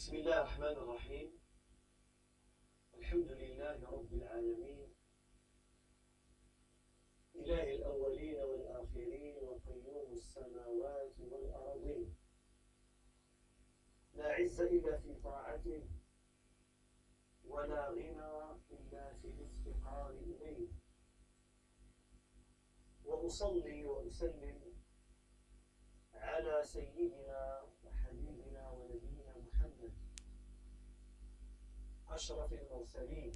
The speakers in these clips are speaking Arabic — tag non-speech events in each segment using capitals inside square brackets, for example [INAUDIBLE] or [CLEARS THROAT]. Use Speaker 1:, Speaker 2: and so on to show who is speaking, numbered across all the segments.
Speaker 1: بسم الله الرحمن الرحيم الحمد لله رب العالمين إله الأولين والآخرين وقيوم السماوات والأرضين لا عز إلا في طاعته ولا غنى إلا في الافتقار إليه وأصلي وأسلم على سيدنا أشرف المرسلين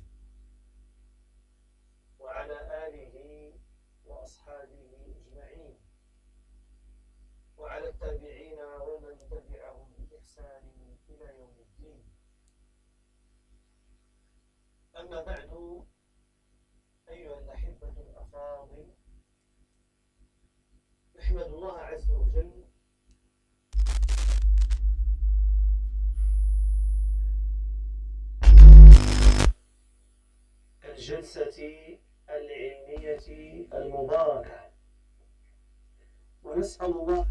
Speaker 1: وعلى آله وأصحابه أجمعين وعلى التابعين ومن تبعهم بإحسان إلى يوم الدين أما بعد أيها الأحبة الأفاضل نحمد الله عز وجل الجلسة العلمية المباركة ونسأل الله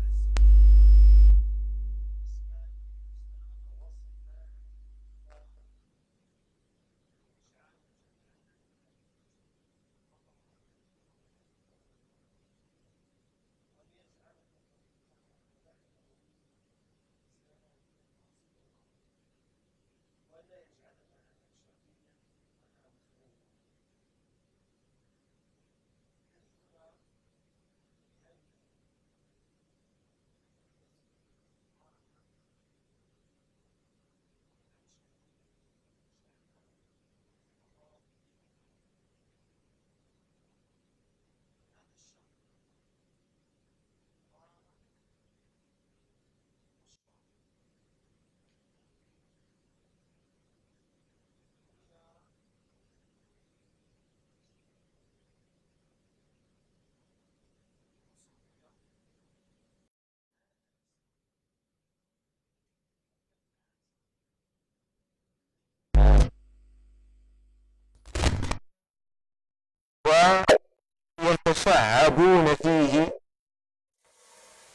Speaker 1: ويتصعبون فيه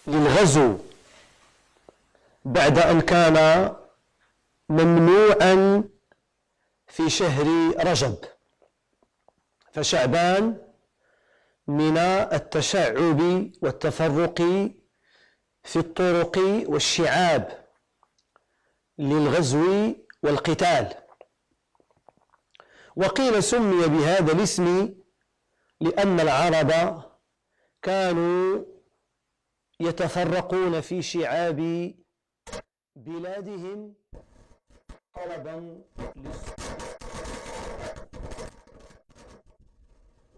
Speaker 1: للغزو بعد أن كان ممنوعا في شهر رجب فشعبان من التشعب والتفرق في الطرق والشعاب للغزو والقتال وقيل سمي بهذا الاسم لأن العرب كانوا يتفرقون في شعاب بلادهم طلبا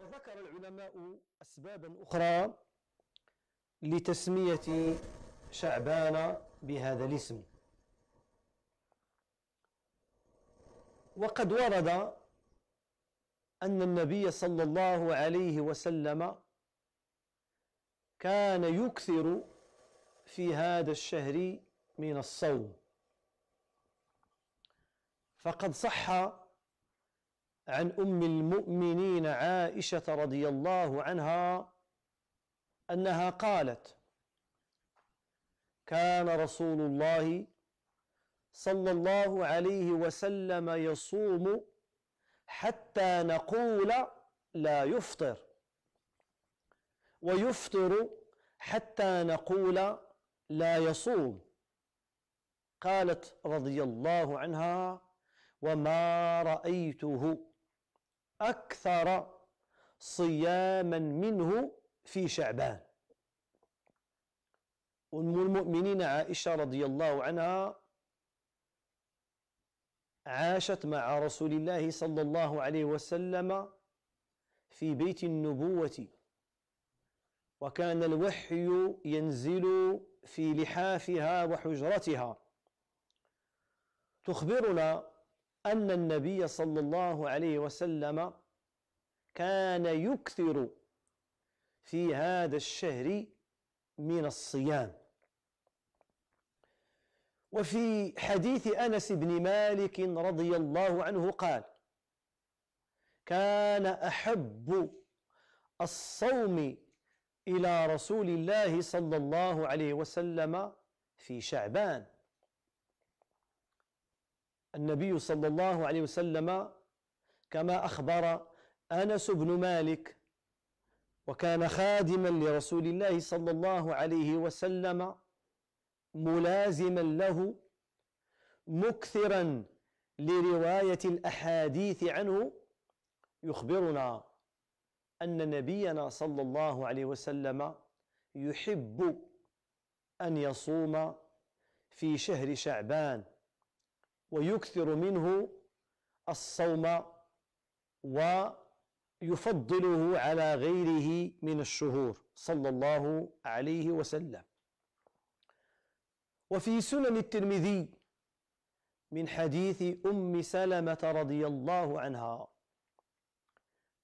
Speaker 1: وذكر العلماء أسبابا أخرى لتسمية شعبان بهذا الاسم وقد ورد أن النبي صلى الله عليه وسلم كان يكثر في هذا الشهر من الصوم فقد صح عن أم المؤمنين عائشة رضي الله عنها أنها قالت كان رسول الله صلى الله عليه وسلم يصوم حتى نقول لا يفطر ويفطر حتى نقول لا يصوم قالت رضي الله عنها وما رأيته أكثر صياما منه في شعبان أم المؤمنين عائشة رضي الله عنها عاشت مع رسول الله صلى الله عليه وسلم في بيت النبوة وكان الوحي ينزل في لحافها وحجرتها تخبرنا أن النبي صلى الله عليه وسلم كان يكثر في هذا الشهر من الصيام وفي حديث انس بن مالك رضي الله عنه قال كان احب الصوم الى رسول الله صلى الله عليه وسلم في شعبان النبي صلى الله عليه وسلم كما اخبر انس بن مالك وكان خادما لرسول الله صلى الله عليه وسلم ملازما له مكثرا لروايه الاحاديث عنه يخبرنا ان نبينا صلى الله عليه وسلم يحب ان يصوم في شهر شعبان ويكثر منه الصوم ويفضله على غيره من الشهور صلى الله عليه وسلم وفي سنن الترمذي من حديث ام سلمه رضي الله عنها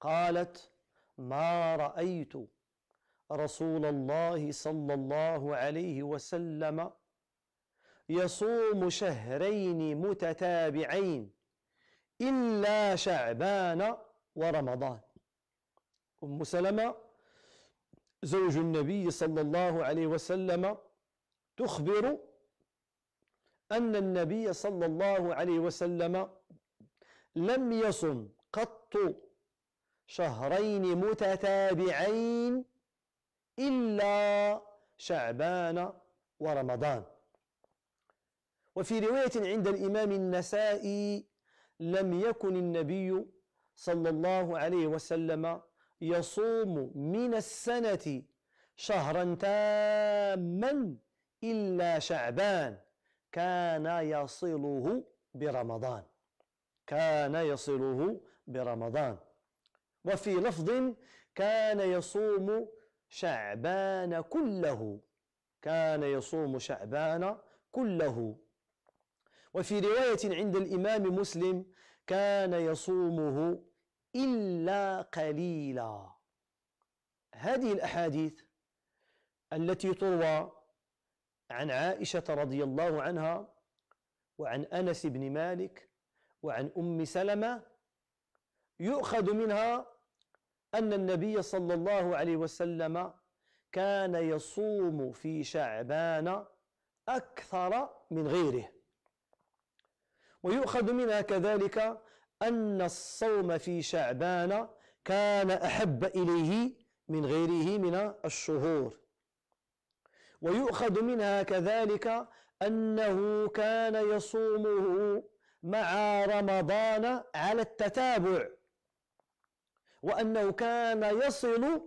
Speaker 1: قالت ما رايت رسول الله صلى الله عليه وسلم يصوم شهرين متتابعين الا شعبان ورمضان ام سلمه زوج النبي صلى الله عليه وسلم تخبر أن النبي صلى الله عليه وسلم لم يصم قط شهرين متتابعين إلا شعبان ورمضان وفي رواية عند الإمام النسائي لم يكن النبي صلى الله عليه وسلم يصوم من السنة شهرا تاما إلا شعبان كان يصله برمضان كان يصله برمضان وفي لفظ كان يصوم شعبان كله كان يصوم شعبان كله وفي رواية عند الإمام مسلم كان يصومه إلا قليلا هذه الأحاديث التي تروى عن عائشة رضي الله عنها وعن أنس بن مالك وعن أم سلمة يؤخذ منها أن النبي صلى الله عليه وسلم كان يصوم في شعبان أكثر من غيره ويؤخذ منها كذلك أن الصوم في شعبان كان أحب إليه من غيره من الشهور ويؤخذ منها كذلك أنه كان يصومه مع رمضان على التتابع وأنه كان يصل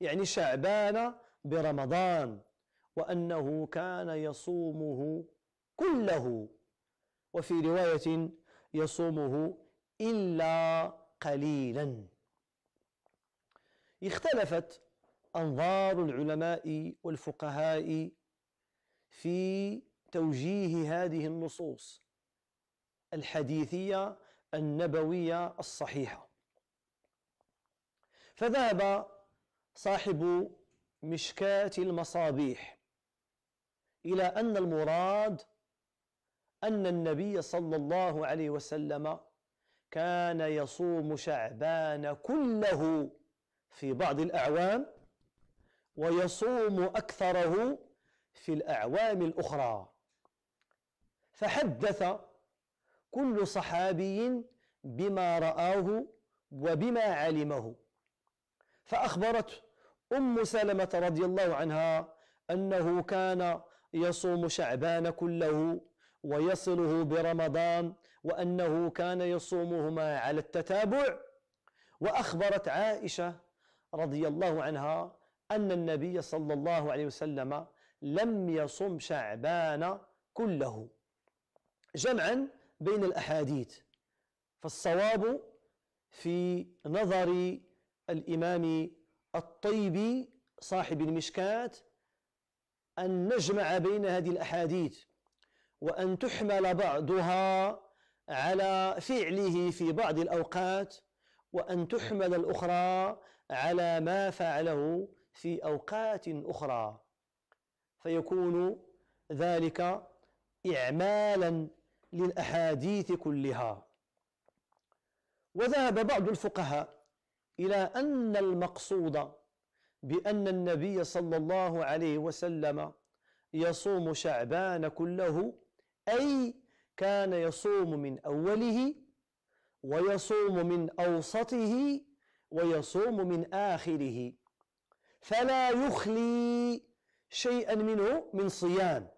Speaker 1: يعني شعبان برمضان وأنه كان يصومه كله وفي رواية يصومه إلا قليلا اختلفت أنظار العلماء والفقهاء في توجيه هذه النصوص الحديثية النبوية الصحيحة فذهب صاحب مشكاة المصابيح إلى أن المراد أن النبي صلى الله عليه وسلم كان يصوم شعبان كله في بعض الأعوام ويصوم أكثره في الأعوام الأخرى فحدث كل صحابي بما رآه وبما علمه فأخبرت أم سلمة رضي الله عنها أنه كان يصوم شعبان كله ويصله برمضان وأنه كان يصومهما على التتابع وأخبرت عائشة رضي الله عنها أن النبي صلى الله عليه وسلم لم يصم شعبان كله جمعا بين الأحاديث فالصواب في نظر الإمام الطيبي صاحب المشكات أن نجمع بين هذه الأحاديث وأن تحمل بعضها على فعله في بعض الأوقات وأن تحمل الأخرى على ما فعله في أوقات أخرى فيكون ذلك إعمالا للأحاديث كلها وذهب بعض الفقهاء إلى أن المقصود بأن النبي صلى الله عليه وسلم يصوم شعبان كله أي كان يصوم من أوله ويصوم من أوسطه ويصوم من آخره فلا يخلي شيئا منه من صيام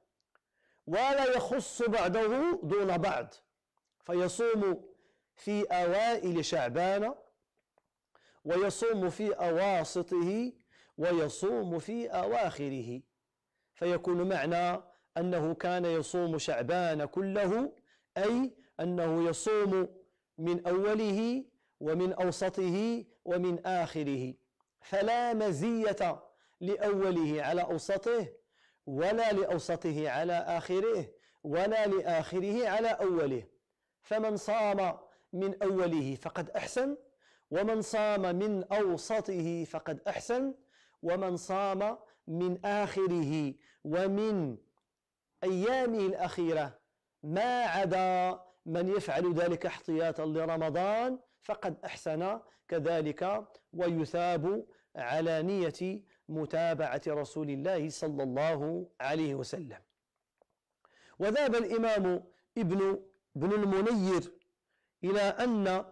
Speaker 1: ولا يخص بعده دون بعد فيصوم في أوائل شعبان ويصوم في أواسطه ويصوم في أواخره فيكون معنى أنه كان يصوم شعبان كله أي أنه يصوم من أوله ومن أوسطه ومن آخره فلا مزية لأوله على أوسطه ولا لأوسطه على آخره ولا لآخره على أوله فمن صام من أوله فقد أحسن ومن صام من أوسطه فقد أحسن ومن صام من آخره ومن أيامه الأخيرة ما عدا من يفعل ذلك احتياطا لرمضان فقد أحسن كذلك ويثاب على نية متابعة رسول الله صلى الله عليه وسلم وذاب الإمام ابن بن المنير إلى أن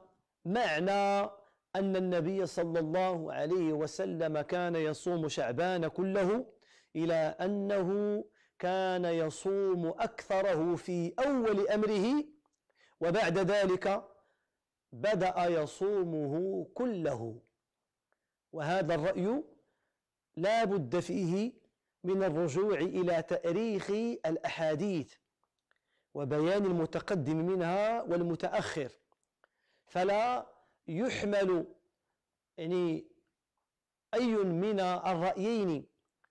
Speaker 1: معنى أن النبي صلى الله عليه وسلم كان يصوم شعبان كله إلى أنه كان يصوم أكثره في أول أمره وبعد ذلك بدأ يصومه كله وهذا الرأي لا بد فيه من الرجوع إلى تأريخ الأحاديث وبيان المتقدم منها والمتأخر فلا يحمل يعني أي من الرأيين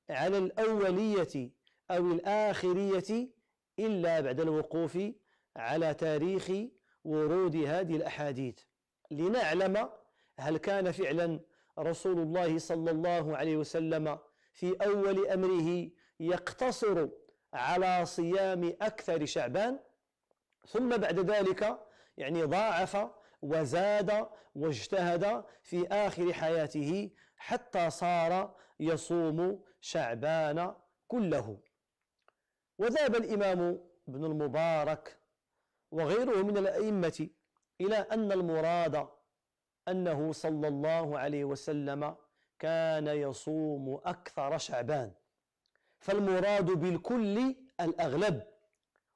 Speaker 1: على الأولية أو الآخرية إلا بعد الوقوف على تاريخ ورود هذه الأحاديث لنعلم هل كان فعلا رسول الله صلى الله عليه وسلم في اول امره يقتصر على صيام اكثر شعبان ثم بعد ذلك يعني ضاعف وزاد واجتهد في اخر حياته حتى صار يصوم شعبان كله وذهب الامام ابن المبارك وغيره من الائمه الى ان المراد أنه صلى الله عليه وسلم كان يصوم أكثر شعبان فالمراد بالكل الأغلب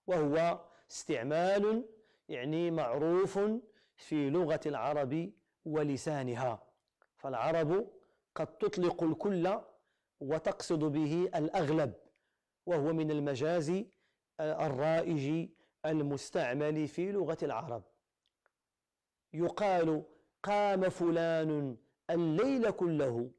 Speaker 1: وهو استعمال يعني معروف في لغة العرب ولسانها فالعرب قد تطلق الكل وتقصد به الأغلب وهو من المجاز آه، الرائج المستعمل في لغة العرب يقال قام فلان الليل كله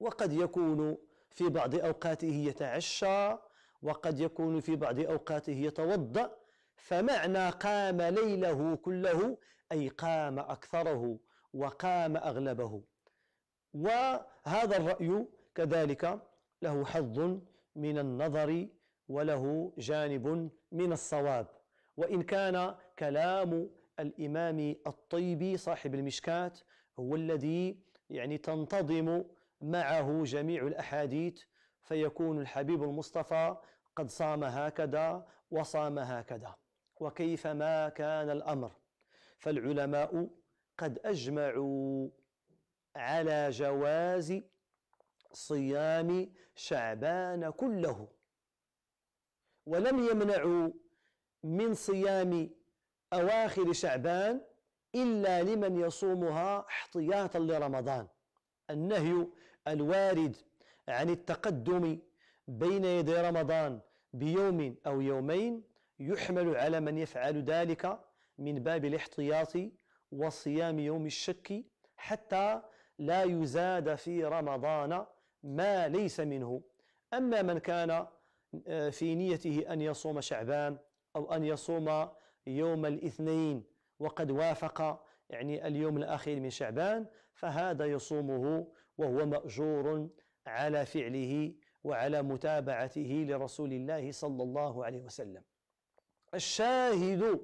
Speaker 1: وقد يكون في بعض اوقاته يتعشى وقد يكون في بعض اوقاته يتوضا فمعنى قام ليله كله اي قام اكثره وقام اغلبه وهذا الراي كذلك له حظ من النظر وله جانب من الصواب وان كان كلام الإمام الطيبي صاحب المشكات هو الذي يعني تنتظم معه جميع الأحاديث فيكون الحبيب المصطفى قد صام هكذا وصام هكذا وكيفما كان الأمر فالعلماء قد أجمعوا على جواز صيام شعبان كله ولم يمنعوا من صيام أواخر شعبان إلا لمن يصومها احتياطا لرمضان النهي الوارد عن التقدم بين يدي رمضان بيوم أو يومين يحمل على من يفعل ذلك من باب الاحتياط وصيام يوم الشك حتى لا يزاد في رمضان ما ليس منه أما من كان آه، في نيته أن يصوم شعبان أو أن يصوم يوم الاثنين وقد وافق يعني اليوم الأخير من شعبان فهذا يصومه وهو مأجور على فعله وعلى متابعته لرسول الله صلى الله عليه وسلم الشاهد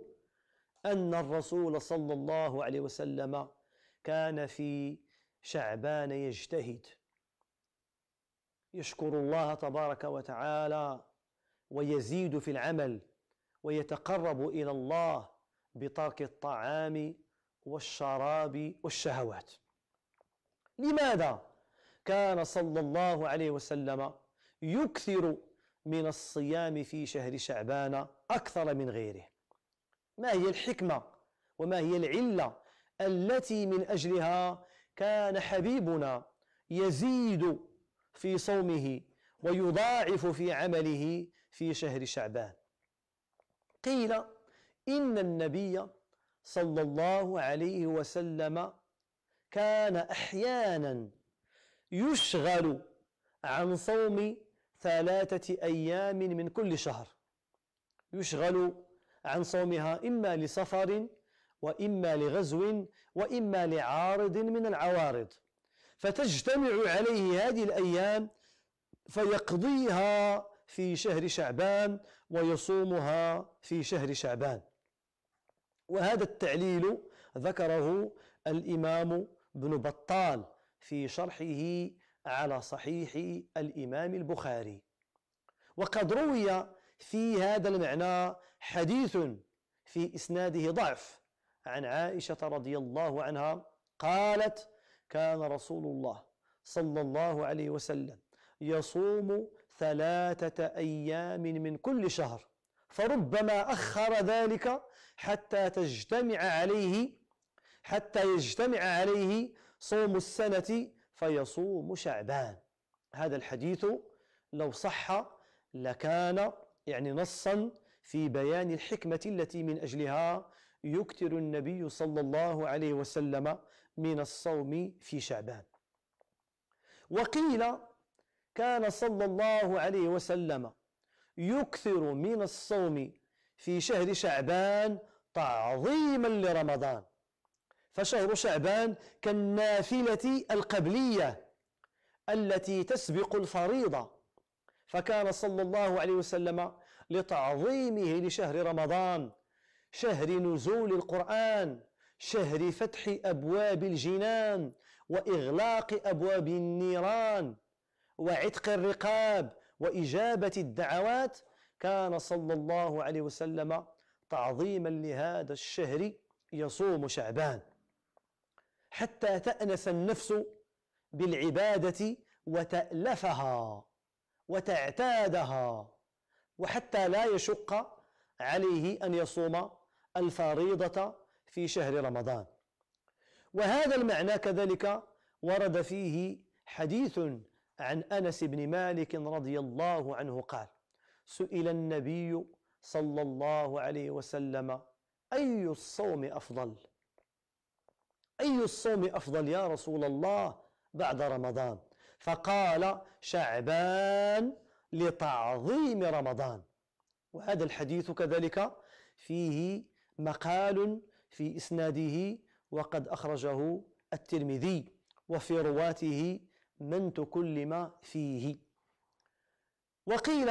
Speaker 1: أن الرسول صلى الله عليه وسلم كان في شعبان يجتهد يشكر الله تبارك وتعالى ويزيد في العمل ويتقرب الى الله بترك الطعام والشراب والشهوات لماذا كان صلى الله عليه وسلم يكثر من الصيام في شهر شعبان اكثر من غيره ما هي الحكمه وما هي العله التي من اجلها كان حبيبنا يزيد في صومه ويضاعف في عمله في شهر شعبان قيل إن النبي صلى الله عليه وسلم كان أحيانا يشغل عن صوم ثلاثة أيام من كل شهر يشغل عن صومها إما لسفر وإما لغزو وإما لعارض من العوارض فتجتمع عليه هذه الأيام فيقضيها في شهر شعبان ويصومها في شهر شعبان وهذا التعليل ذكره الإمام بن بطال في شرحه على صحيح الإمام البخاري وقد روي في هذا المعنى حديث في إسناده ضعف عن عائشة رضي الله عنها قالت كان رسول الله صلى الله عليه وسلم يصوم ثلاثة أيام من كل شهر فربما أخر ذلك حتى تجتمع عليه حتى يجتمع عليه صوم السنة فيصوم شعبان هذا الحديث لو صح لكان يعني نصا في بيان الحكمة التي من أجلها يكثر النبي صلى الله عليه وسلم من الصوم في شعبان وقيل كان صلى الله عليه وسلم يكثر من الصوم في شهر شعبان تعظيما لرمضان فشهر شعبان كالنافلة القبلية التي تسبق الفريضة فكان صلى الله عليه وسلم لتعظيمه لشهر رمضان شهر نزول القرآن شهر فتح أبواب الجنان وإغلاق أبواب النيران وعتق الرقاب واجابه الدعوات كان صلى الله عليه وسلم تعظيما لهذا الشهر يصوم شعبان حتى تانس النفس بالعباده وتالفها وتعتادها وحتى لا يشق عليه ان يصوم الفريضه في شهر رمضان وهذا المعنى كذلك ورد فيه حديث عن انس بن مالك رضي الله عنه قال سئل النبي صلى الله عليه وسلم اي الصوم افضل اي الصوم افضل يا رسول الله بعد رمضان فقال شعبان لتعظيم رمضان وهذا الحديث كذلك فيه مقال في اسناده وقد اخرجه الترمذي وفي رواته من تكلم فيه وقيل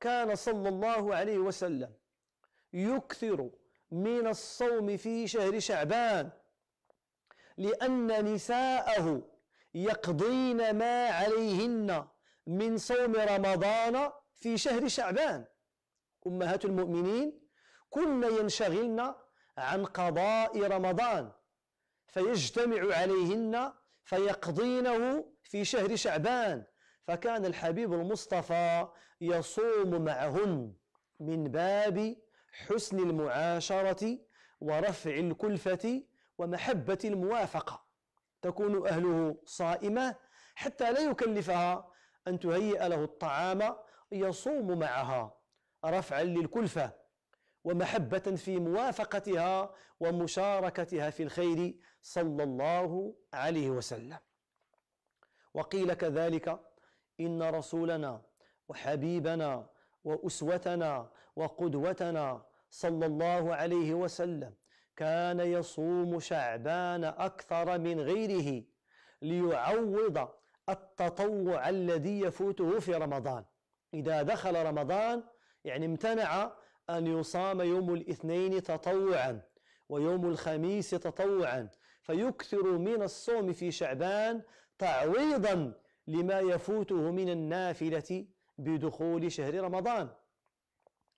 Speaker 1: كان صلى الله عليه وسلم يكثر من الصوم في شهر شعبان لأن نساءه يقضين ما عليهن من صوم رمضان في شهر شعبان أمهات المؤمنين كن ينشغلن عن قضاء رمضان فيجتمع عليهن فيقضينه في شهر شعبان فكان الحبيب المصطفى يصوم معهن من باب حسن المعاشرة ورفع الكلفة ومحبة الموافقة تكون أهله صائمة حتى لا يكلفها أن تهيئ له الطعام يصوم معها رفعا للكلفة ومحبة في موافقتها ومشاركتها في الخير صلى الله عليه وسلم وقيل كذلك إن رسولنا وحبيبنا وأسوتنا وقدوتنا صلى الله عليه وسلم كان يصوم شعبان أكثر من غيره ليعوض التطوع الذي يفوته في رمضان إذا دخل رمضان يعني امتنع أن يصام يوم الاثنين تطوعا ويوم الخميس تطوعا فيكثر من الصوم في شعبان تعويضا لما يفوته من النافلة بدخول شهر رمضان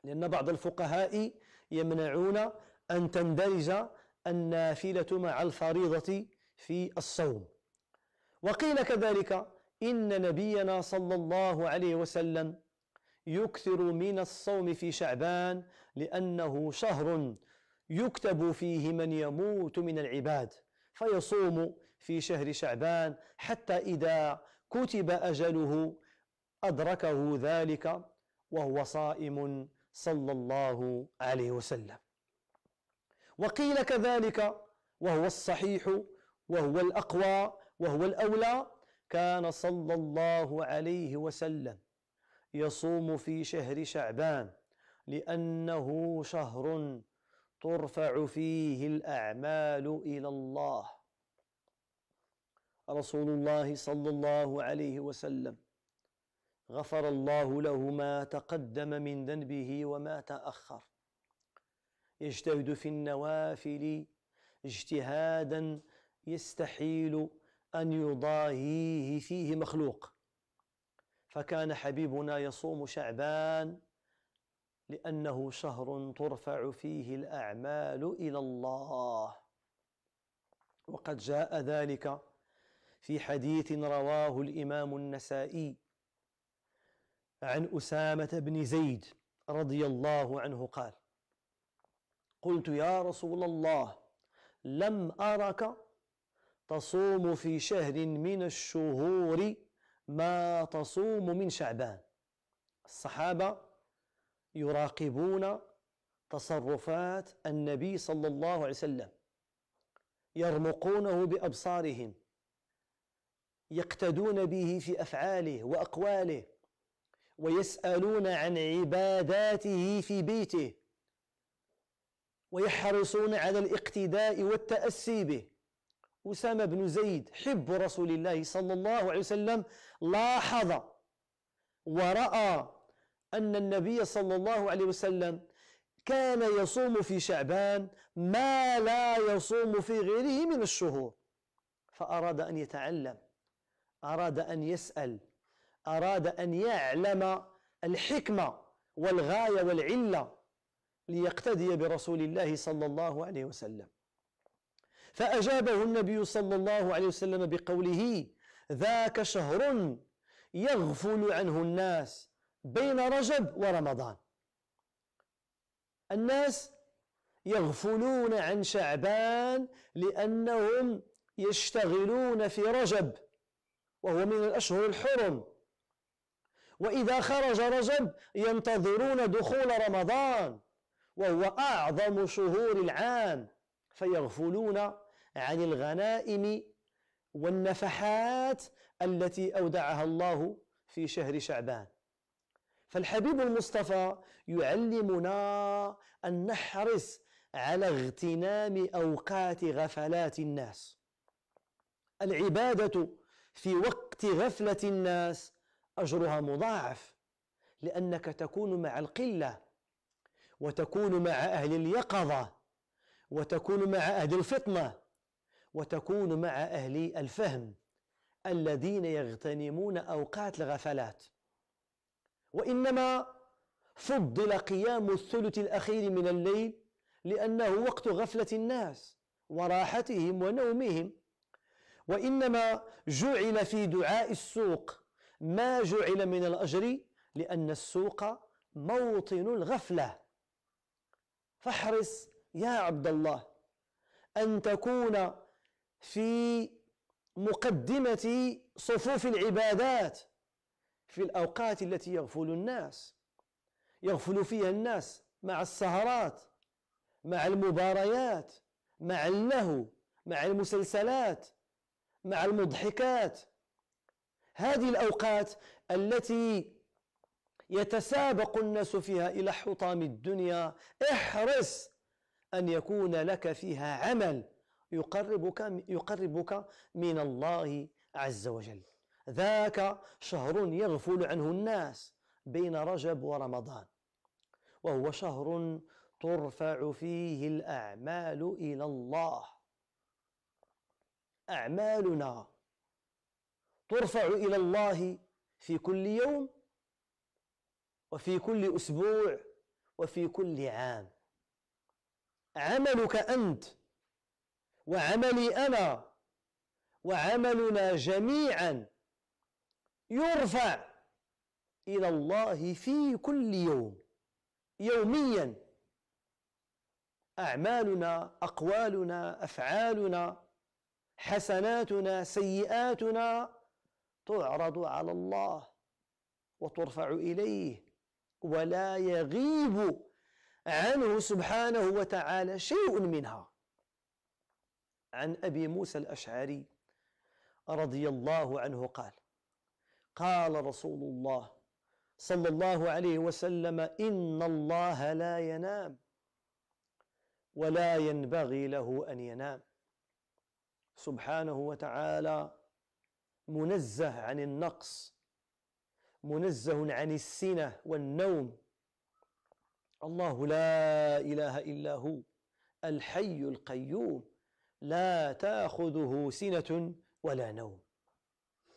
Speaker 1: لأن بعض الفقهاء يمنعون أن تندرج النافلة مع الفريضة في الصوم وقيل كذلك إن نبينا صلى الله عليه وسلم يكثر من الصوم في شعبان لأنه شهر يكتب فيه من يموت من العباد فيصوم في شهر شعبان حتى إذا كتب أجله أدركه ذلك وهو صائم صلى الله عليه وسلم وقيل كذلك وهو الصحيح وهو الأقوى وهو الأولى كان صلى الله عليه وسلم يصوم في شهر شعبان لانه شهر ترفع فيه الاعمال الى الله رسول الله صلى الله عليه وسلم غفر الله له ما تقدم من ذنبه وما تاخر يجتهد في النوافل اجتهادا يستحيل ان يضاهيه فيه مخلوق فكان حبيبنا يصوم شعبان لأنه شهر ترفع فيه الأعمال إلى الله وقد جاء ذلك في حديث رواه الإمام النسائي عن أسامة بن زيد رضي الله عنه قال قلت يا رسول الله لم أرك تصوم في شهر من الشهور ما تصوم من شعبان الصحابة يراقبون تصرفات النبي صلى الله عليه وسلم يرمقونه بأبصارهم يقتدون به في أفعاله وأقواله ويسألون عن عباداته في بيته ويحرصون على الاقتداء والتأسي به أسامة بن زيد حب رسول الله صلى الله عليه وسلم لاحظ ورأى أن النبي صلى الله عليه وسلم كان يصوم في شعبان ما لا يصوم في غيره من الشهور فأراد أن يتعلم أراد أن يسأل أراد أن يعلم الحكمة والغاية والعلة ليقتدي برسول الله صلى الله عليه وسلم فأجابه النبي صلى الله عليه وسلم بقوله ذاك شهر يغفل عنه الناس بين رجب ورمضان الناس يغفلون عن شعبان لأنهم يشتغلون في رجب وهو من الأشهر الحرم وإذا خرج رجب ينتظرون دخول رمضان وهو أعظم شهور العام فيغفلون عن الغنائم والنفحات التي أودعها الله في شهر شعبان فالحبيب المصطفى يعلمنا أن نحرص على اغتنام أوقات غفلات الناس العبادة في وقت غفلة الناس أجرها مضاعف لأنك تكون مع القلة وتكون مع أهل اليقظة وتكون مع أهل الفطنة وتكون مع أهل الفهم الذين يغتنمون أوقات الغفلات وإنما فضل قيام الثلث الأخير من الليل لأنه وقت غفلة الناس وراحتهم ونومهم وإنما جعل في دعاء السوق ما جعل من الأجر لأن السوق موطن الغفلة فاحرص يا عبد الله أن تكون في مقدمة صفوف العبادات في الأوقات التي يغفل الناس يغفل فيها الناس مع السهرات مع المباريات مع اللهو مع المسلسلات مع المضحكات هذه الأوقات التي يتسابق الناس فيها إلى حطام الدنيا احرص أن يكون لك فيها عمل يقربك يقربك من الله عز وجل ذاك شهر يغفل عنه الناس بين رجب ورمضان وهو شهر ترفع فيه الأعمال إلى الله أعمالنا ترفع إلى الله في كل يوم وفي كل أسبوع وفي كل عام عملك أنت وعملي أنا وعملنا جميعا يرفع إلى الله في كل يوم يوميا أعمالنا أقوالنا أفعالنا حسناتنا سيئاتنا تعرض على الله وترفع إليه ولا يغيب عنه سبحانه وتعالى شيء منها عن أبي موسى الأشعري رضي الله عنه قال قال رسول الله صلى الله عليه وسلم إن الله لا ينام ولا ينبغي له أن ينام سبحانه وتعالى منزه عن النقص منزه عن السنة والنوم الله لا إله إلا هو الحي القيوم لا تاخذه سنه ولا نوم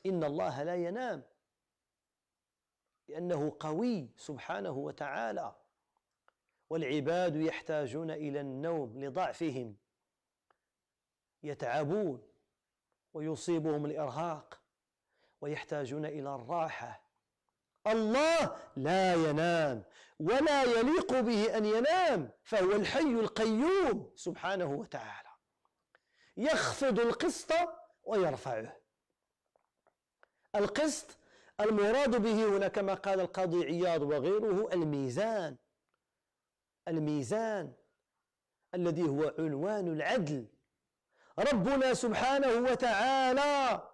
Speaker 1: ان الله لا ينام لانه قوي سبحانه وتعالى والعباد يحتاجون الى النوم لضعفهم يتعبون ويصيبهم الارهاق ويحتاجون الى الراحه الله لا ينام ولا يليق به ان ينام فهو الحي القيوم سبحانه وتعالى يخفض القسط ويرفعه القسط المراد به هنا كما قال القاضي عياض وغيره الميزان الميزان الذي هو عنوان العدل ربنا سبحانه وتعالى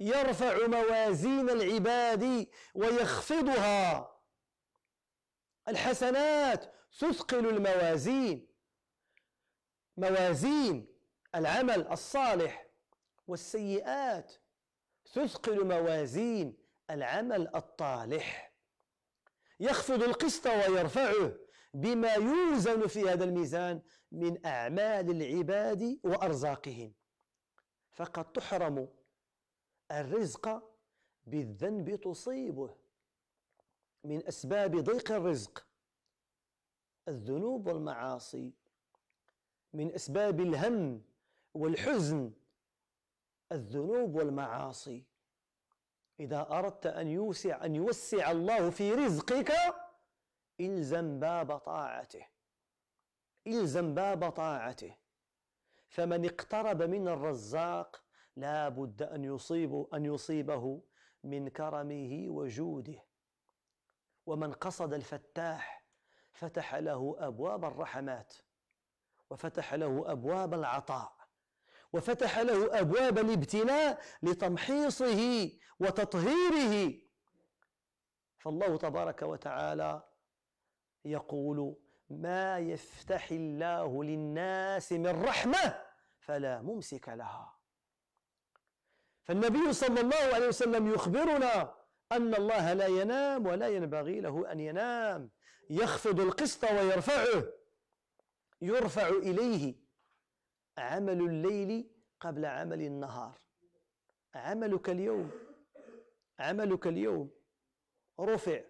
Speaker 1: يرفع موازين العباد ويخفضها الحسنات تثقل الموازين موازين العمل الصالح والسيئات تثقل موازين العمل الطالح يخفض القسط ويرفعه بما يوزن في هذا الميزان من اعمال العباد وارزاقهم فقد تحرم الرزق بالذنب تصيبه من اسباب ضيق الرزق الذنوب والمعاصي من اسباب الهم والحزن الذنوب والمعاصي إذا أردت أن يوسع أن يوسع الله في رزقك إلزم باب طاعته إلزم باب طاعته فمن اقترب من الرزاق لا بد أن يصيب أن يصيبه من كرمه وجوده ومن قصد الفتاح فتح له أبواب الرحمات وفتح له أبواب العطاء وفتح له ابواب الابتلاء لتمحيصه وتطهيره فالله تبارك وتعالى يقول ما يفتح الله للناس من رحمه فلا ممسك لها فالنبي صلى الله عليه وسلم يخبرنا ان الله لا ينام ولا ينبغي له ان ينام يخفض القسط ويرفعه يرفع اليه عمل الليل قبل عمل النهار عملك اليوم عملك اليوم رفع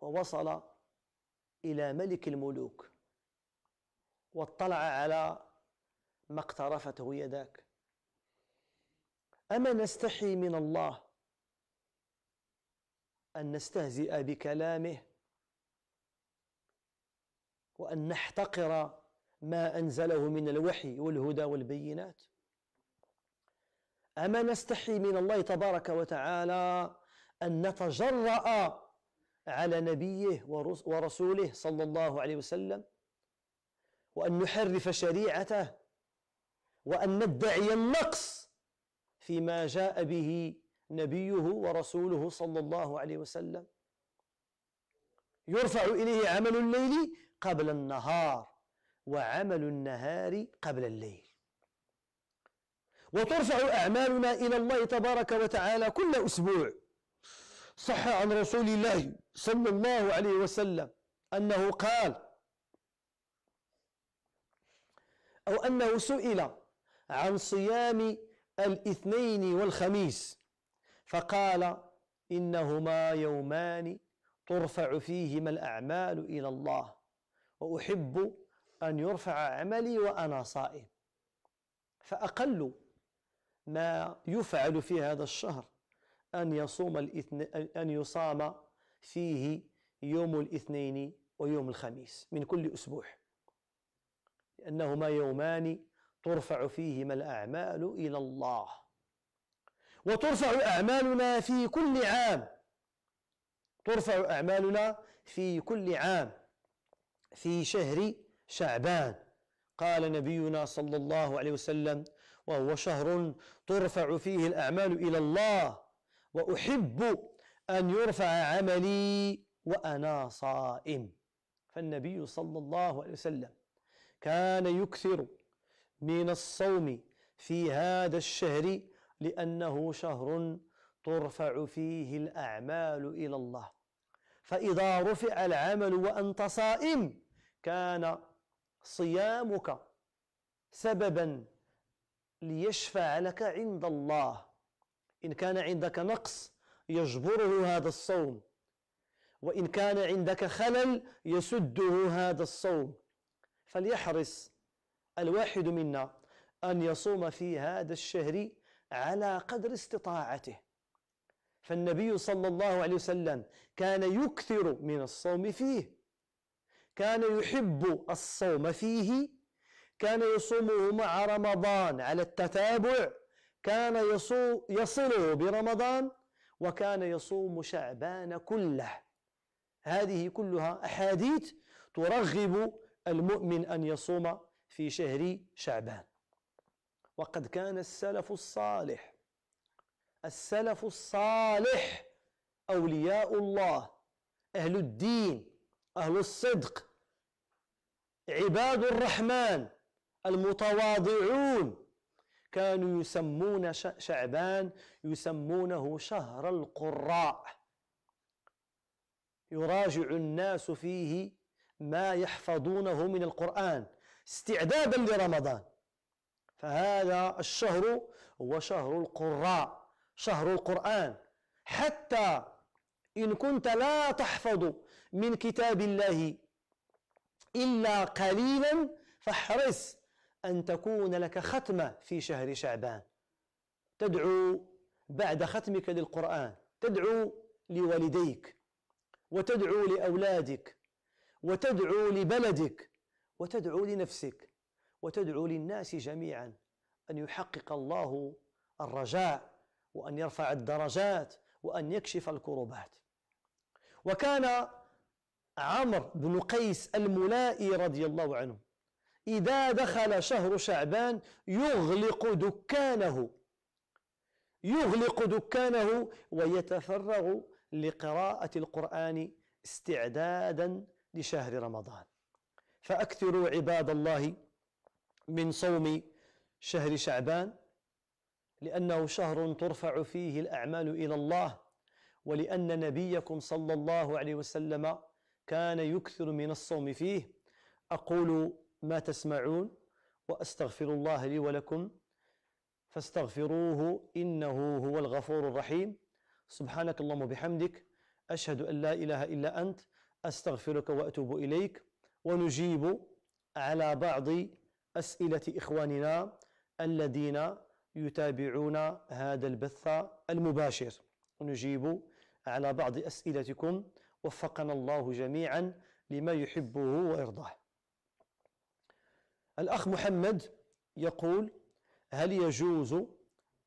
Speaker 1: ووصل إلى ملك الملوك واطلع على ما اقترفته يداك أما نستحي من الله أن نستهزئ بكلامه وأن نحتقر ما أنزله من الوحي والهدى والبينات أما نستحي من الله تبارك وتعالى أن نتجرأ على نبيه ورسوله صلى الله عليه وسلم وأن نحرف شريعته وأن ندعي النقص فيما جاء به نبيه ورسوله صلى الله عليه وسلم يرفع إليه عمل الليل قبل النهار وعمل النهار قبل الليل وترفع أعمالنا إلى الله تبارك وتعالى كل أسبوع صح عن رسول الله صلى الله عليه وسلم أنه قال أو أنه سئل عن صيام الاثنين والخميس فقال إنهما يومان ترفع فيهما الأعمال إلى الله وأحب أن يرفع عملي وأنا صائم فأقل ما يفعل في هذا الشهر أن يصوم الاثن... أن يصام فيه يوم الاثنين ويوم الخميس من كل أسبوع لأنهما يومان ترفع فيهما الأعمال إلى الله وترفع أعمالنا في كل عام ترفع أعمالنا في كل عام في شهر شعبان قال نبينا صلى الله عليه وسلم وهو شهر ترفع فيه الاعمال الى الله واحب ان يرفع عملي وانا صائم فالنبي صلى الله عليه وسلم كان يكثر من الصوم في هذا الشهر لانه شهر ترفع فيه الاعمال الى الله فاذا رفع العمل وانت صائم كان صيامك سببا ليشفع لك عند الله إن كان عندك نقص يجبره هذا الصوم وإن كان عندك خلل يسده هذا الصوم فليحرص الواحد منا أن يصوم في هذا الشهر على قدر استطاعته فالنبي صلى الله عليه وسلم كان يكثر من الصوم فيه كان يحب الصوم فيه كان يصومه مع رمضان على التتابع كان يصله برمضان وكان يصوم شعبان كله هذه كلها أحاديث ترغب المؤمن أن يصوم في شهر شعبان وقد كان السلف الصالح السلف الصالح أولياء الله أهل الدين أهل الصدق عباد الرحمن المتواضعون كانوا يسمون شعبان يسمونه شهر القراء يراجع الناس فيه ما يحفظونه من القرآن استعدادا لرمضان فهذا الشهر هو شهر القراء شهر القرآن حتى إن كنت لا تحفظ من كتاب الله إلا قليلا فاحرص أن تكون لك ختمة في شهر شعبان تدعو بعد ختمك للقرآن تدعو لوالديك وتدعو لأولادك وتدعو لبلدك وتدعو لنفسك وتدعو للناس جميعا أن يحقق الله الرجاء وأن يرفع الدرجات وأن يكشف الكروبات وكان عمرو بن قيس الملائي رضي الله عنه إذا دخل شهر شعبان يغلق دكانه يغلق دكانه ويتفرغ لقراءة القرآن استعدادا لشهر رمضان فأكثروا عباد الله من صوم شهر شعبان لأنه شهر ترفع فيه الأعمال إلى الله ولأن نبيكم صلى الله عليه وسلم كان يكثر من الصوم فيه أقول ما تسمعون وأستغفر الله لي ولكم فاستغفروه إنه هو الغفور الرحيم سبحانك اللهم وبحمدك أشهد أن لا إله إلا أنت أستغفرك وأتوب إليك ونجيب على بعض أسئلة إخواننا الذين يتابعون هذا البث المباشر ونجيب على بعض أسئلتكم وفقنا الله جميعا لما يحبه ويرضاه الأخ محمد يقول هل يجوز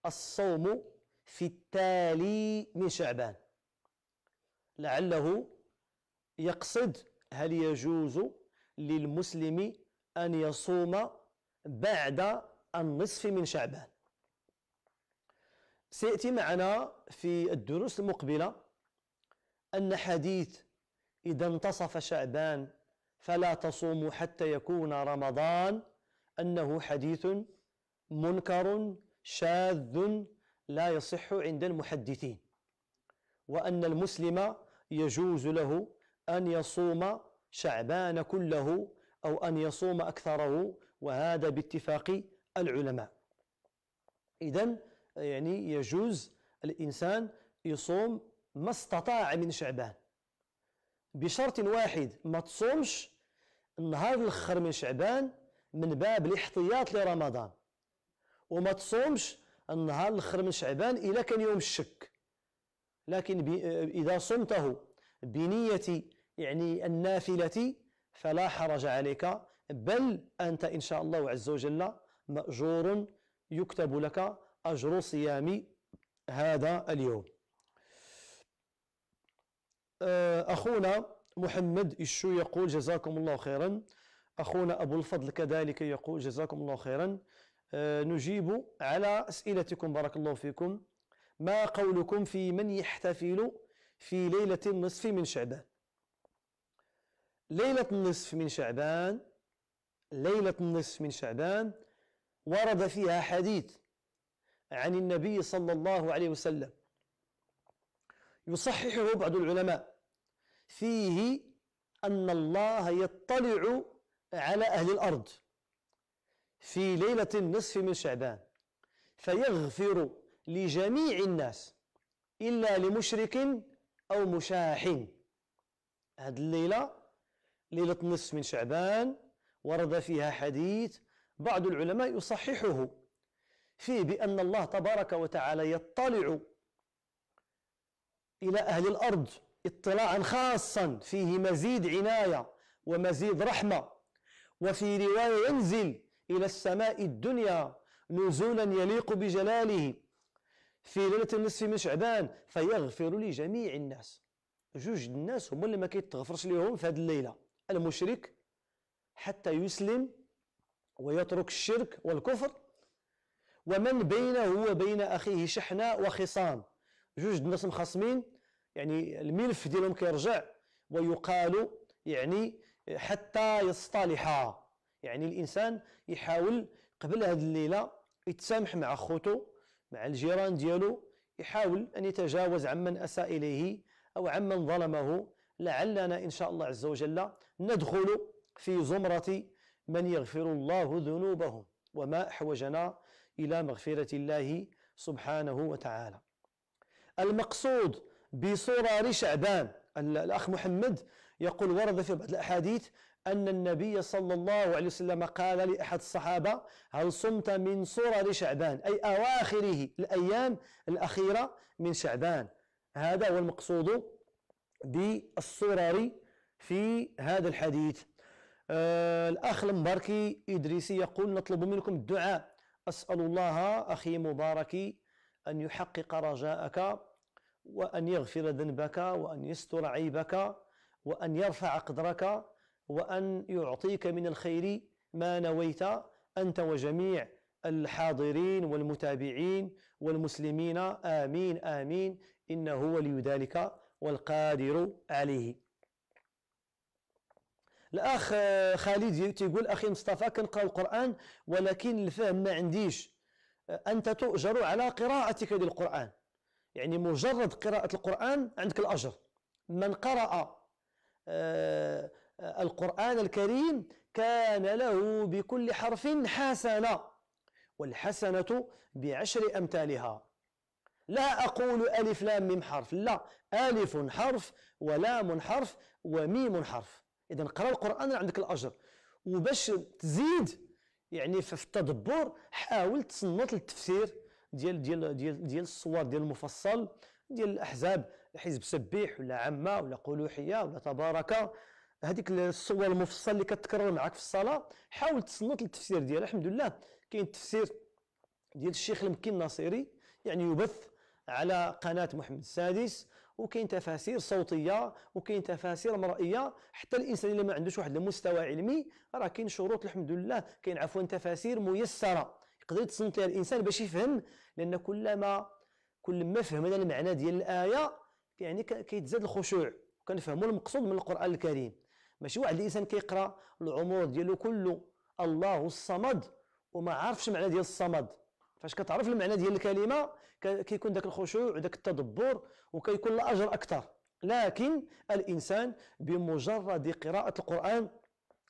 Speaker 1: الصوم في التالي من شعبان لعله يقصد هل يجوز للمسلم أن يصوم بعد النصف من شعبان سيأتي معنا في الدروس المقبلة أن حديث إذا انتصف شعبان فلا تصوم حتى يكون رمضان أنه حديث منكر شاذ لا يصح عند المحدثين وأن المسلم يجوز له أن يصوم شعبان كله أو أن يصوم أكثره وهذا باتفاق العلماء إذا يعني يجوز الإنسان يصوم ما استطاع من شعبان بشرط واحد ما تصومش النهار الاخر من شعبان من باب الاحتياط لرمضان وما تصومش النهار الاخر من شعبان الى كان يوم الشك لكن اذا صمته بنيه يعني النافله فلا حرج عليك بل انت ان شاء الله عز وجل ماجور يكتب لك اجر صيام هذا اليوم آه، أخونا محمد الشو يقول جزاكم الله خيرا أخونا أبو الفضل كذلك يقول جزاكم الله خيرا آه، نجيب على أسئلتكم بارك الله فيكم ما قولكم في من يحتفل في ليلة النصف من شعبان ليلة النصف من شعبان ليلة النصف من شعبان ورد فيها حديث عن النبي صلى الله عليه وسلم يصححه بعض العلماء فيه أن الله يطلع على أهل الأرض في ليلة النصف من شعبان فيغفر لجميع الناس إلا لمشرك أو مشاح هذه الليلة ليلة النصف من شعبان ورد فيها حديث بعض العلماء يصححه فيه بأن الله تبارك وتعالى يطلع إلى أهل الأرض اطلاعا خاصا فيه مزيد عناية ومزيد رحمة وفي رواية ينزل إلى السماء الدنيا نزولا يليق بجلاله في ليلة النصف من شعبان فيغفر لجميع الناس جوج الناس هما اللي ما كيتغفرش لهم في هذه الليلة المشرك حتى يسلم ويترك الشرك والكفر ومن بينه وبين أخيه شحنة وخصام جوج الناس مخاصمين يعني الملف ديالهم كيرجع ويقال يعني حتى يصطلحا يعني الانسان يحاول قبل هذه الليله يتسامح مع خوتو مع الجيران ديالو يحاول ان يتجاوز عمن اساء اليه او عمن ظلمه لعلنا ان شاء الله عز وجل ندخل في زمره من يغفر الله ذنوبهم وما احوجنا الى مغفره الله سبحانه وتعالى المقصود بصرر شعبان الأخ محمد يقول ورد في بعض الأحاديث أن النبي صلى الله عليه وسلم قال لأحد الصحابة هل صمت من صرر شعبان أي أواخره الأيام الأخيرة من شعبان هذا هو المقصود بالصرر في هذا الحديث آه الأخ المباركي إدريسي يقول نطلب منكم الدعاء أسأل الله أخي مباركي أن يحقق رجاءك وأن يغفر ذنبك وأن يستر عيبك وأن يرفع قدرك وأن يعطيك من الخير ما نويت أنت وجميع الحاضرين والمتابعين والمسلمين آمين آمين إنه ولي ذلك والقادر عليه الأخ خالد تيقول أخي مصطفى كنقرأ القرآن ولكن الفهم ما عنديش أنت تؤجر على قراءتك للقرآن يعني مجرد قراءة القرآن عندك الأجر من قرأ آه، آه، القرآن الكريم كان له بكل حرف حسنة والحسنة بعشر أمثالها لا أقول ألف لام ميم حرف لا ألف حرف ولام حرف وميم حرف إذا قرأ القرآن عندك الأجر وباش تزيد يعني في التدبر حاول تصنط للتفسير ديال ديال ديال ديال الصور ديال المفصل ديال الاحزاب حزب سبيح ولا عمه ولا قلوحيه ولا تباركه هذيك الصور المفصل اللي كتكرر معك في الصلاه حاول تصنت للتفسير ديالها الحمد لله كاين التفسير ديال الشيخ المكي الناصري يعني يبث على قناه محمد السادس وكاين تفاسير صوتيه وكاين تفاسير مرئيه حتى الانسان اللي ما عندوش واحد المستوى علمي راه كاين شروط الحمد لله كاين عفوا تفاسير ميسره يقدر يتصنت لها الانسان باش يفهم لان كلما كل ما فهمنا المعنى ديال الايه يعني كيتزاد الخشوع وكنفهموا المقصود من القران الكريم ماشي واحد الانسان كيقرا العمر ديالو كله الله الصمد وما عارفش المعنى ديال الصمد فاش كتعرف المعنى ديال الكلمه كيكون داك الخشوع وداك التدبر وكيكون الاجر اكثر لكن الانسان بمجرد قراءه القران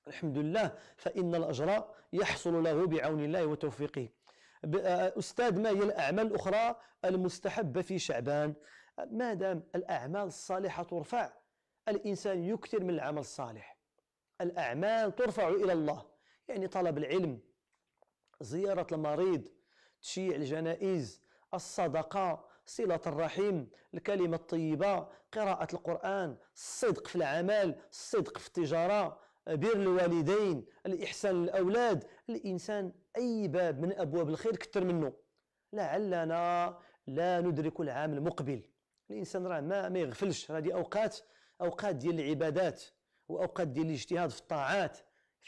Speaker 1: الحمد لله فإن الأجر يحصل له بعون الله وتوفيقه آه، أستاذ ما هي الأعمال الأخرى المستحبة في شعبان ما دام الأعمال الصالحة ترفع الإنسان يكثر من العمل الصالح الأعمال ترفع إلى الله يعني طلب العلم زيارة المريض تشيع الجنائز الصدقة صلة الرحيم الكلمة الطيبة قراءة القرآن الصدق في العمل الصدق في التجارة بر الوالدين الإحسان للأولاد الإنسان أي باب من أبواب الخير كتر منه لعلنا لا ندرك العام المقبل الإنسان راه ما, ما يغفلش راه أوقات أوقات ديال العبادات وأوقات ديال الاجتهاد في الطاعات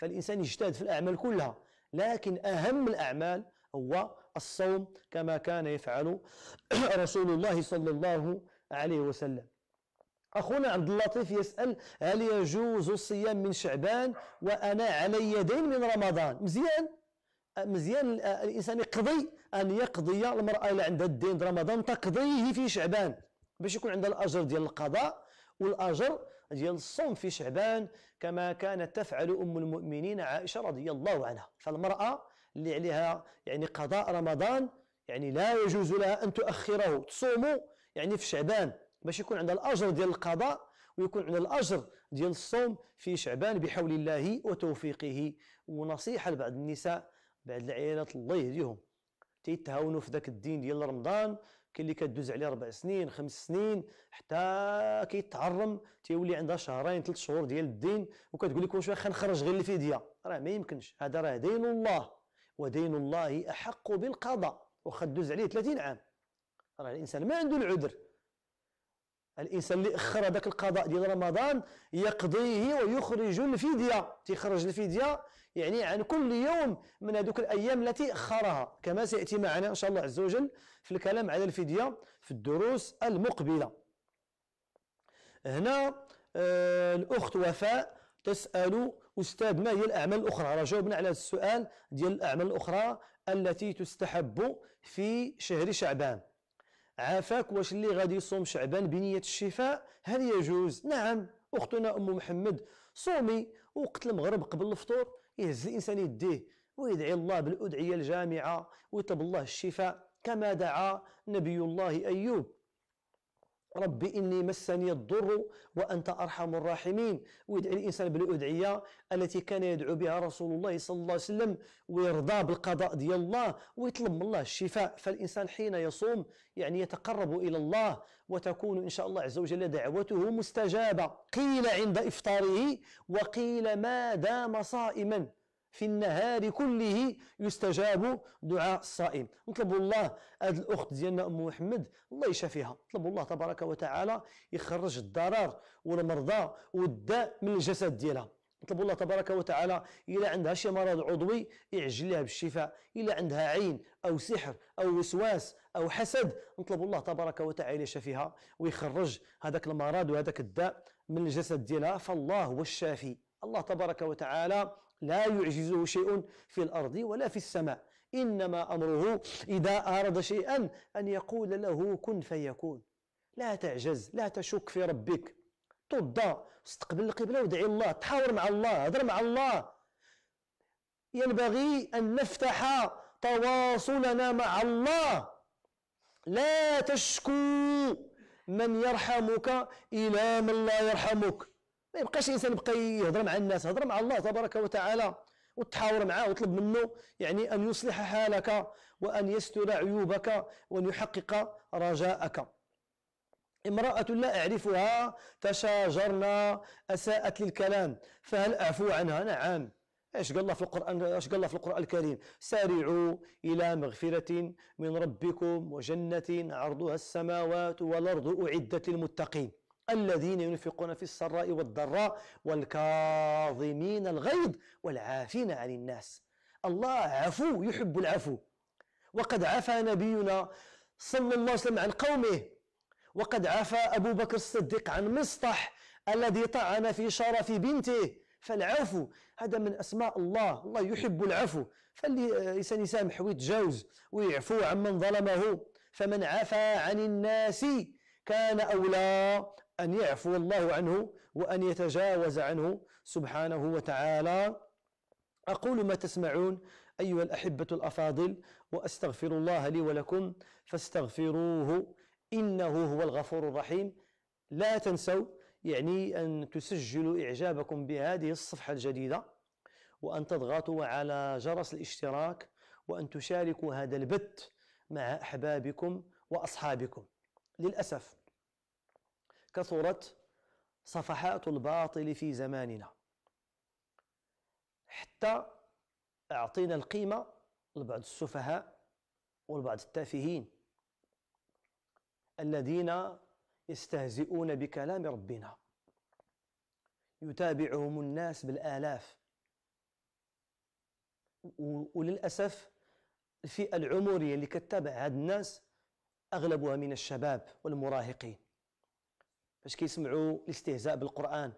Speaker 1: فالإنسان يجتهد في الأعمال كلها لكن أهم الأعمال هو الصوم كما كان يفعل [CLEARS THROAT] رسول الله صلى الله عليه وسلم أخونا عبد اللطيف يسأل هل يجوز الصيام من شعبان وأنا على يدين من رمضان مزيان مزيان الإنسان يقضي أن يقضي المرأة اللي عندها الدين رمضان تقضيه في شعبان باش يكون عندها الأجر ديال القضاء والأجر ديال الصوم في شعبان كما كانت تفعل أم المؤمنين عائشة رضي الله عنها فالمرأة اللي عليها يعني قضاء رمضان يعني لا يجوز لها أن تؤخره تصوم يعني في شعبان باش يكون عندها الاجر ديال القضاء ويكون عندها الاجر ديال الصوم في شعبان بحول الله وتوفيقه ونصيحه لبعض النساء بعض العيالات الله يهديهم تيتهاونوا في ذاك الدين ديال رمضان كاين اللي كدوز عليه اربع سنين خمس سنين حتى كيتعرم تيولي عندها شهرين ثلاث شهور ديال الدين وكتقول لك واش واخا نخرج غير الفديه راه ما يمكنش هذا راه دين الله ودين الله احق بالقضاء واخا دوز عليه 30 عام راه الانسان ما عنده العذر الانسان اللي اخر هذاك القضاء ديال رمضان يقضيه ويخرج الفديه تيخرج الفديه يعني عن كل يوم من هذوك الايام التي اخرها كما سياتي معنا ان شاء الله عز وجل في الكلام على الفديه في الدروس المقبله هنا آه، الاخت وفاء تسال استاذ ما هي الاعمال الاخرى راه جاوبنا على السؤال ديال الاعمال الاخرى التي تستحب في شهر شعبان عافاك واش اللي غادي يصوم شعبان بنية الشفاء هل يجوز نعم اختنا ام محمد صومي وقت المغرب قبل الفطور يهز الانسان يديه ويدعي الله بالادعيه الجامعه ويطلب الله الشفاء كما دعا نبي الله ايوب رب إني مسني الضر وأنت أرحم الراحمين ويدعي الإنسان بالأدعية التي كان يدعو بها رسول الله صلى الله عليه وسلم ويرضى بالقضاء ديال الله ويطلب من الله الشفاء فالإنسان حين يصوم يعني يتقرب إلى الله وتكون إن شاء الله عز وجل دعوته مستجابة قيل عند إفطاره وقيل ما دام صائما في النهار كله يستجاب دعاء الصائم نطلب الله هذه الاخت ديالنا ام محمد الله يشافيها نطلب الله تبارك وتعالى يخرج الضرر والمرضى والداء من الجسد ديالها نطلب الله تبارك وتعالى الى عندها شي مرض عضوي يعجل لها بالشفاء الى عندها عين أو سحر أو وسواس أو حسد نطلب الله تبارك وتعالى يشفيها ويخرج هذاك المرض وهذاك الداء من الجسد ديالها فالله هو الشافي الله تبارك وتعالى لا يعجزه شيء في الارض ولا في السماء انما امره اذا اراد شيئا ان يقول له كن فيكون لا تعجز لا تشك في ربك تضى استقبل القبله ودعي الله تحاور مع الله هضر مع الله ينبغي ان نفتح تواصلنا مع الله لا تشكو من يرحمك الى من لا يرحمك ما يبقاش الانسان يبقى يهضر مع الناس هضر مع الله تبارك وتعالى وتحاور معه وطلب منه يعني ان يصلح حالك وان يستر عيوبك وان يحقق رجاءك امرأة لا أعرفها تشاجرنا أساءت للكلام فهل أعفو عنها؟ نعم ايش قال الله في القران ايش قال الله في القران الكريم سارعوا الى مغفره من ربكم وجنه عرضها السماوات والارض اعدت للمتقين الذين ينفقون في السراء والضراء والكاظمين الغيظ والعافين عن الناس الله عفو يحب العفو وقد عفى نبينا صلى الله عليه وسلم عن قومه وقد عفى أبو بكر الصديق عن مصطح الذي طعن في شرف بنته فالعفو هذا من أسماء الله الله يحب العفو فاللي يسان يسامح ويتجاوز ويعفو عمن ظلمه فمن عفى عن الناس كان أولى أن يعفو الله عنه وأن يتجاوز عنه سبحانه وتعالى أقول ما تسمعون أيها الأحبة الأفاضل وأستغفر الله لي ولكم فاستغفروه إنه هو الغفور الرحيم لا تنسوا يعني أن تسجلوا إعجابكم بهذه الصفحة الجديدة وأن تضغطوا على جرس الاشتراك وأن تشاركوا هذا البث مع أحبابكم وأصحابكم للأسف كثرت صفحات الباطل في زماننا حتى أعطينا القيمة لبعض السفهاء ولبعض التافهين الذين يستهزئون بكلام ربنا يتابعهم الناس بالآلاف وللأسف الفئة العمرية اللي كتابع هاد الناس أغلبها من الشباب والمراهقين فاش كيسمعوا الاستهزاء بالقران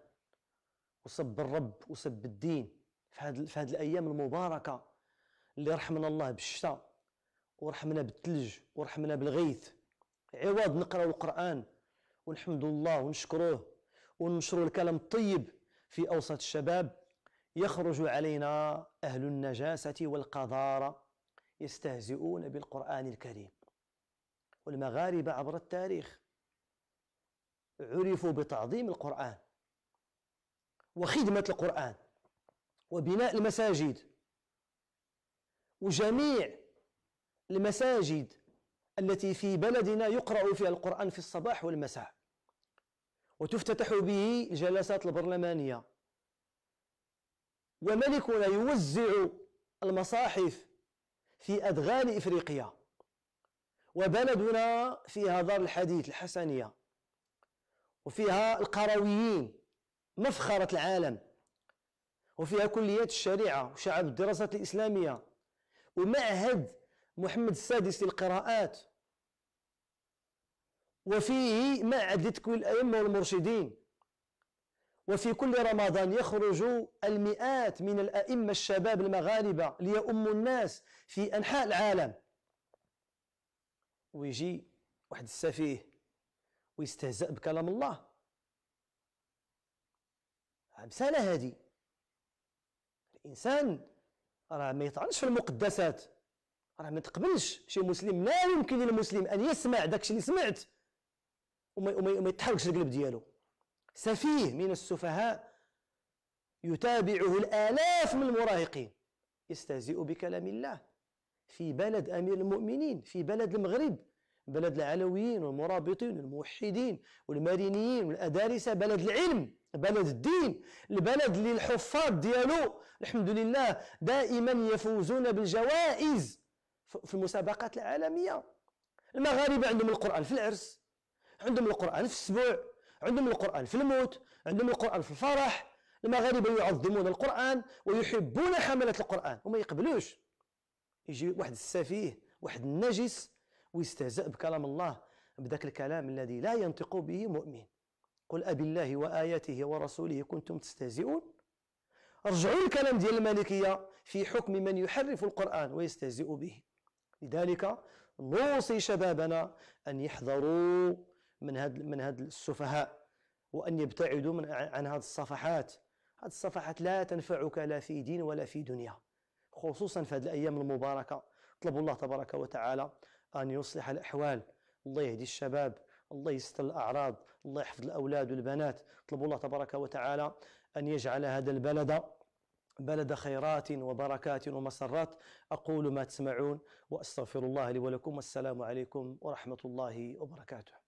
Speaker 1: وسب الرب وسب الدين في هاد في هاد الايام المباركه اللي رحمنا الله بالشتاء ورحمنا بالثلج ورحمنا بالغيث عوض نقراو القران ونحمد الله ونشكروه وننشروا الكلام الطيب في اوسط الشباب يخرج علينا اهل النجاسه والقذاره يستهزئون بالقران الكريم والمغاربه عبر التاريخ عرفوا بتعظيم القرآن وخدمة القرآن وبناء المساجد وجميع المساجد التي في بلدنا يقرأ فيها القرآن في الصباح والمساء وتفتتح به الجلسات البرلمانية وملكنا يوزع المصاحف في أدغال إفريقيا وبلدنا فيها دار الحديث الحسنية وفيها القرويين مفخرة العالم وفيها كليات الشريعة وشعب الدراسات الإسلامية ومعهد محمد السادس للقراءات وفيه معهد لتكوين الأئمة والمرشدين وفي كل رمضان يخرج المئات من الأئمة الشباب المغاربة ليؤموا الناس في أنحاء العالم ويجي واحد السفيه ويستهزأ بكلام الله مسألة هذه الإنسان راه ما يطعنش في المقدسات راه ما تقبلش شي مسلم لا يمكن للمسلم أن يسمع داكشي اللي سمعت وما, وما يتحركش القلب ديالو سفيه من السفهاء يتابعه الآلاف من المراهقين يستهزئ بكلام الله في بلد أمير المؤمنين في بلد المغرب بلد العلويين والمرابطين والموحدين والمرينيين والأدارسة بلد العلم بلد الدين البلد اللي الحفاظ ديالو الحمد لله دائما يفوزون بالجوائز في المسابقات العالمية المغاربة عندهم القرآن في العرس عندهم القرآن في السبوع عندهم القرآن في الموت عندهم القرآن في الفرح المغاربة يعظمون القرآن ويحبون حملة القرآن وما يقبلوش يجي واحد السفيه واحد النجس واستهزاء بكلام الله بذاك الكلام الذي لا ينطق به مؤمن قل أبي الله وآياته ورسوله كنتم تستهزئون ارجعوا الكلام ديال المالكية في حكم من يحرف القرآن ويستهزئ به لذلك نوصي شبابنا أن يحذروا من هاد من هاد السفهاء وأن يبتعدوا من عن هاد الصفحات هاد الصفحات لا تنفعك لا في دين ولا في دنيا خصوصا في هذه الأيام المباركة اطلبوا الله تبارك وتعالى أن يصلح الأحوال الله يهدي الشباب الله يستر الأعراض الله يحفظ الأولاد والبنات اطلبوا الله تبارك وتعالى أن يجعل هذا البلد بلد خيرات وبركات ومسرات أقول ما تسمعون وأستغفر الله لي ولكم والسلام عليكم ورحمة الله وبركاته